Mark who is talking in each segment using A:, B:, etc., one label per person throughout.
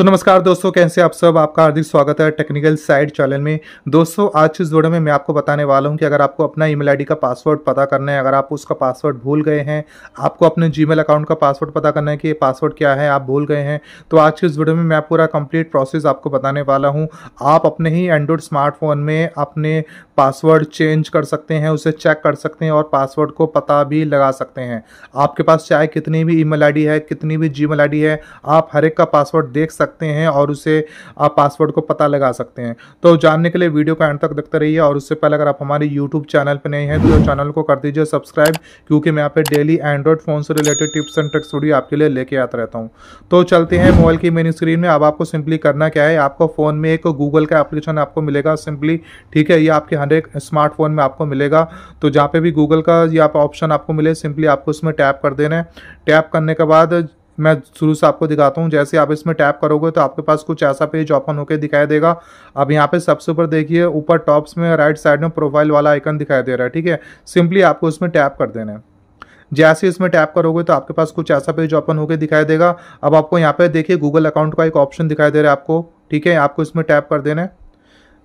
A: सो so, नमस्कार दोस्तों कैसे आप सब आपका हार्दिक स्वागत है टेक्निकल साइड चैनल में दोस्तों आज इस वीडियो में मैं आपको बताने वाला हूं कि अगर आपको अपना ईमेल आईडी का पासवर्ड पता करना है अगर आप उसका पासवर्ड भूल गए हैं आपको अपने जीमेल अकाउंट का पासवर्ड पता करना है कि ये पासवर्ड क्या है आप भूल गए हैं तो आज की इस वीडियो में मैं पूरा कंप्लीट प्रोसेस आपको बताने वाला हूँ आप अपने ही एंड्रॉयड स्मार्टफोन में अपने पासवर्ड चेंज कर सकते हैं उसे चेक कर सकते हैं और पासवर्ड को पता भी लगा सकते हैं आपके पास चाहे कितनी भी आई डी है कितनी भी आई डी है आप हर एक का पासवर्ड देख सकते सकते हैं और उसे आप पासवर्ड को पता लगा सकते हैं तो जानने के लिए वीडियो का एंड तक देखते रहिए और उससे पहले अगर आप हमारे यूट्यूब चैनल पर नहीं हैं तो चैनल को कर दीजिए सब्सक्राइब क्योंकि मैं यहाँ पर डेली एंड्रॉयड फ़ोन से related tips and tricks video आपके लिए लेके आता रहता हूँ तो चलते हैं मोबाइल की मेन स्क्रीन में अब आपको सिंपली करना क्या है आपको फ़ोन में एक गूगल का एप्लीकेशन आपको मिलेगा सिंपली ठीक है ये आपके हर एक स्मार्टफोन में आपको मिलेगा तो जहाँ पे भी गूगल का ये आप ऑप्शन आपको मिले सिंपली आपको उसमें टैप कर देना है टैप करने के बाद मैं शुरू से आपको दिखाता हूँ जैसे आप इसमें टैप करोगे तो आपके पास कुछ ऐसा पेज ओपन होकर दिखाई देगा अब यहाँ पे सबसे ऊपर देखिए ऊपर टॉप्स में राइट साइड में प्रोफाइल वाला आइकन दिखाई दे रहा है ठीक है सिंपली आपको इसमें टैप कर देना है जैसे इसमें टैप करोगे तो आपके पास कुछ ऐसा पेज ओपन होकर दिखाई देगा अब आपको यहाँ पे देखिए गूगल अकाउंट का एक ऑप्शन दिखाई दे रहा है आपको ठीक है आपको इसमें टैप कर देना है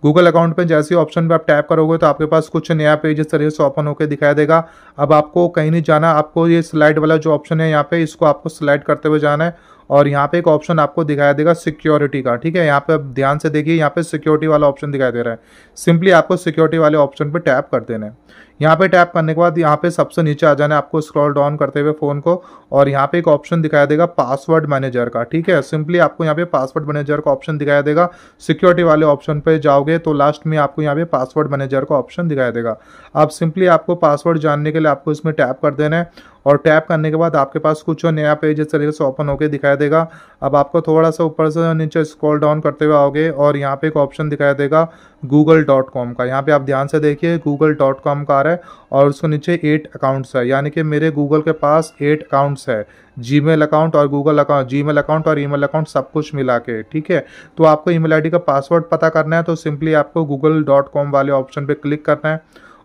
A: गूगल अकाउंट पे जैसे ऑप्शन पे आप टैप करोगे तो आपके पास कुछ नया पेज इस तरीके से ओपन होकर दिखाई देगा अब आपको कहीं नहीं जाना आपको ये स्लाइड वाला जो ऑप्शन है यहाँ पे इसको आपको सिलेक्ट करते हुए जाना है और यहाँ पे एक ऑप्शन आपको दिखाया देगा सिक्योरिटी का ठीक है यहाँ पे आप ध्यान से देखिए यहाँ पे सिक्योरिटी वाला ऑप्शन दिखाई दे रहा है सिंपली आपको सिक्योरिटी वाले ऑप्शन पे टैप कर देना है यहाँ पे टैप करने के बाद यहाँ पे सबसे नीचे आ जाना है आपको स्क्रॉल डाउन करते हुए फ़ोन को और यहाँ पे एक ऑप्शन दिखाई देगा पासवर्ड मैनेजर का ठीक है सिंपली आपको यहाँ पे पासवर्ड मैनेजर का ऑप्शन दिखाया देगा सिक्योरिटी वाले ऑप्शन पे जाओगे तो लास्ट में आपको यहाँ पे पासवर्ड मैनेजर का ऑप्शन दिखाया देगा आप सिंपली आपको पासवर्ड जानने के लिए आपको इसमें टैप कर देना है और टैप करने के बाद आपके पास कुछ नया पेज इस तरीके से ओपन होकर दिखाई देगा अब आपको थोड़ा सा ऊपर से नीचे स्क्रॉल डाउन करते हुए आओगे और यहाँ पे एक ऑप्शन दिखाई देगा गूगल डॉट कॉम का यहाँ पे आप ध्यान से देखिए गूगल डॉट कॉम का आ रहा है और उसके नीचे एट अकाउंट्स है यानी कि मेरे गूगल के पास एट अकाउंट्स है जी मेल अकाउंट और Google account Gmail account और ई मेल अकाउंट सब कुछ मिला के ठीक है तो आपको ई मेल आई डी का पासवर्ड पता करना है तो सिंपली आपको गूगल डॉट कॉम वाले ऑप्शन पर क्लिक करना है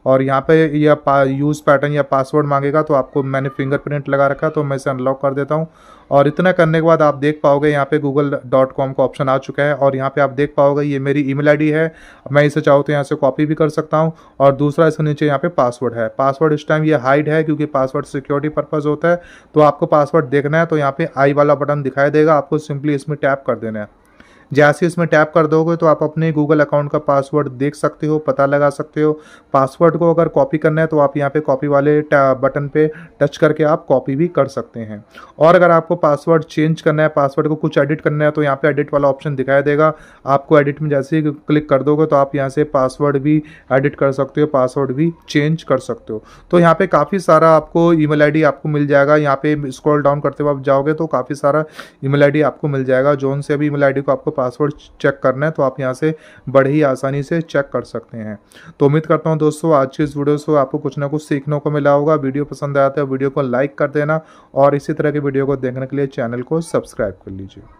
A: और यहाँ पे यह पा, यूज़ पैटर्न या पासवर्ड मांगेगा तो आपको मैंने फिंगरप्रिंट लगा रखा तो मैं इसे अनलॉक कर देता हूँ और इतना करने के बाद आप देख पाओगे यहाँ पे गूगल डॉट कॉम का ऑप्शन आ चुका है और यहाँ पे आप देख पाओगे ये मेरी ईमेल आईडी है मैं इसे चाहूँ तो यहाँ से कॉपी भी कर सकता हूँ और दूसरा इसके नीचे यहाँ पे पासवर्ड है पासवर्ड इस टाइम ये हाइड है क्योंकि पासवर्ड सिक्योरिटी पर्पज़ होता है तो आपको पासवर्ड देखना है तो यहाँ पर आई वाला बटन दिखाई देगा आपको सिंपली इसमें टैप कर देना है जैसे इसमें टैप कर दोगे तो आप अपने गूगल अकाउंट का पासवर्ड देख सकते हो पता लगा सकते हो पासवर्ड को अगर कॉपी करना है तो आप यहाँ पे कॉपी वाले बटन पे टच करके आप कॉपी भी कर सकते हैं और अगर आपको पासवर्ड चेंज करना है पासवर्ड को कुछ एडिट करना है तो यहाँ पे एडिट वाला ऑप्शन दिखाई देगा आपको एडिट में जैसे ही क्लिक कर दोगे तो आप यहाँ से पासवर्ड भी एडिट कर सकते हो पासवर्ड भी चेंज कर सकते हो तो यहाँ पे काफ़ी सारा आपको ई मेल आपको मिल जाएगा यहाँ पे स्क्रॉल डाउन करते हुए आप जाओगे तो काफ़ी सारा ई मेल आपको मिल जाएगा जोन से भी ई मेल को आपको पासवर्ड चेक करना है तो आप यहाँ से बड़े ही आसानी से चेक कर सकते हैं तो उम्मीद करता हूँ दोस्तों आज की इस वीडियो से आपको कुछ ना कुछ सीखने को मिला होगा वीडियो पसंद आया तो वीडियो को लाइक कर देना और इसी तरह की वीडियो को देखने के लिए चैनल को सब्सक्राइब कर लीजिए